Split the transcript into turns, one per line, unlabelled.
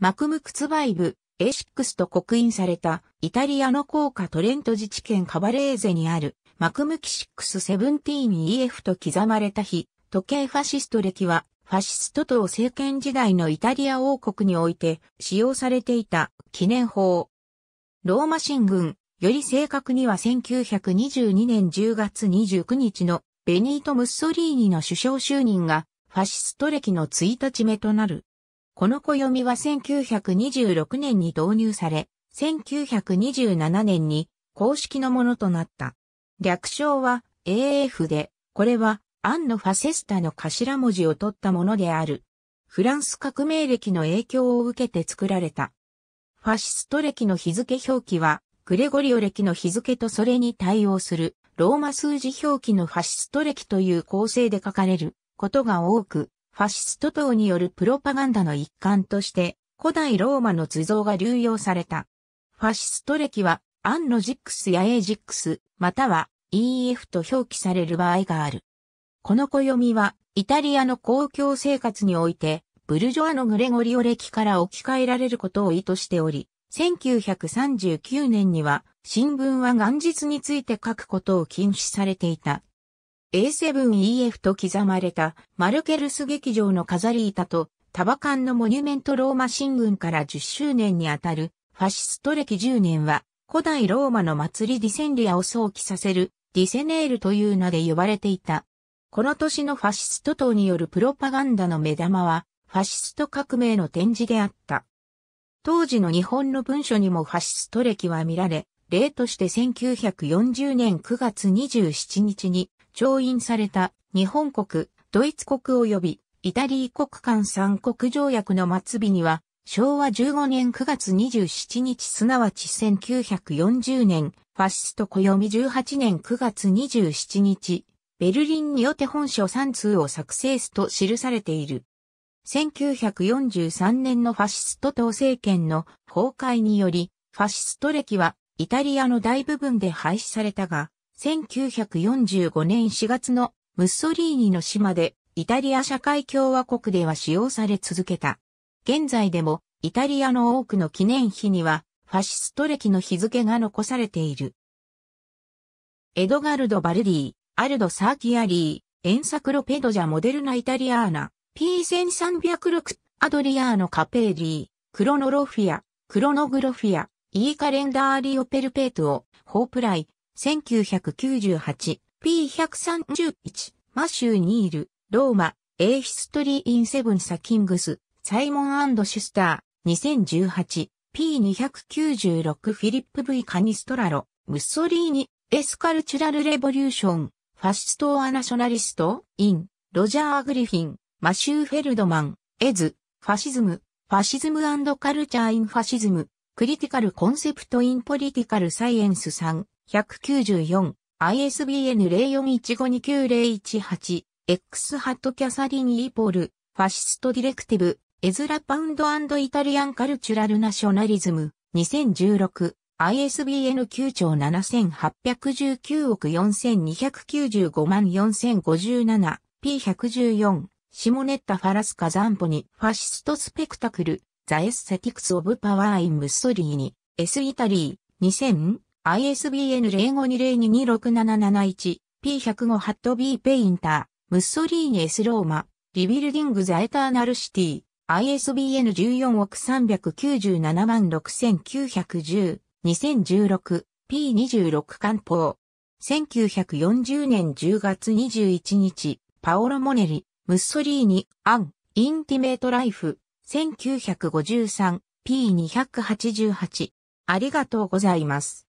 マクムクツバイブ、エシックスと刻印された、イタリアの高価トレント自治県カバレーゼにある、マクムキ 617EF と刻まれた日、時計ファシスト歴は、ファシスト党政権時代のイタリア王国において使用されていた記念法。ローマ新軍、より正確には1922年10月29日のベニート・ムッソリーニの首相就任がファシスト歴の1日目となる。この暦は1926年に導入され、1927年に公式のものとなった。略称は AF で、これはアンのファセスタの頭文字を取ったものである。フランス革命歴の影響を受けて作られた。ファシスト歴の日付表記は、グレゴリオ歴の日付とそれに対応するローマ数字表記のファシスト歴という構成で書かれることが多く、ファシスト等によるプロパガンダの一環として、古代ローマの図像が流用された。ファシスト歴は、アンロジックスやエージックス、または EF と表記される場合がある。この暦は、イタリアの公共生活において、ブルジョアのグレゴリオ歴から置き換えられることを意図しており、1939年には、新聞は元日について書くことを禁止されていた。A7EF と刻まれたマルケルス劇場の飾り板とタバカンのモニュメントローマ新軍から10周年にあたるファシスト歴10年は古代ローマの祭りディセンリアを想起させるディセネールという名で呼ばれていた。この年のファシスト党によるプロパガンダの目玉はファシスト革命の展示であった。当時の日本の文書にもファシスト歴は見られ、例として1940年9月27日に調印された日本国、ドイツ国及びイタリー国間三国条約の末尾には、昭和15年9月27日すなわち1940年、ファシスト暦18年9月27日、ベルリンによって本書3通を作成すと記されている。1943年のファシスト党政権の崩壊により、ファシスト歴はイタリアの大部分で廃止されたが、1945年4月のムッソリーニの島でイタリア社会共和国では使用され続けた。現在でもイタリアの多くの記念碑にはファシスト歴の日付が残されている。エドガルド・バルディ、アルド・サーキアリー、エンサクロペドジャ・モデルナ・イタリアーナ、P1306、アドリアーノ・カペーリー、クロノロフィア、クロノグロフィア、イーカレンダーリオ・ペルペートを、ホープライ、1998、P131、マシュー・ニール、ローマ、A History in Seven Sakings、サイモンシュスター、2018、P296 フィリップ V カニストラロ、ムッソリーニ、エスカルチュラルレボリューション、ファシスト・アナショナリスト、イン、ロジャー・グリフィン、マシュー・フェルドマン、エズ、ファシズム、ファシズムカルチャー・イン・ファシズム、クリティカル・コンセプト・イン・ポリティカル・サイエンス3、194、ISBN 0415290118、X ハットキャサリン・イーポール、ファシストディレクティブ、エズラ・パウンドイタリアン・カルチュラル・ナショナリズム、2016、ISBN 9兆7819億4295万4057、P114、シモネッタ・ファラスカ・ザンポニ、ファシスト・スペクタクル、ザ・エスセティクス・オブ・パワー・イン・ムッソリーニ、S・ イタリー、2000、ISBN 0520226771 P105 ハット B ペインター、ムッソリーニエスローマ、リビルディング・ザ・エターナル・シティ、ISBN 14億397万6910、2016、P26 官報。1940年10月21日、パオロ・モネリ、ムッソリーニ、アン、インティメート・ライフ、1953、P288。ありがとうございます。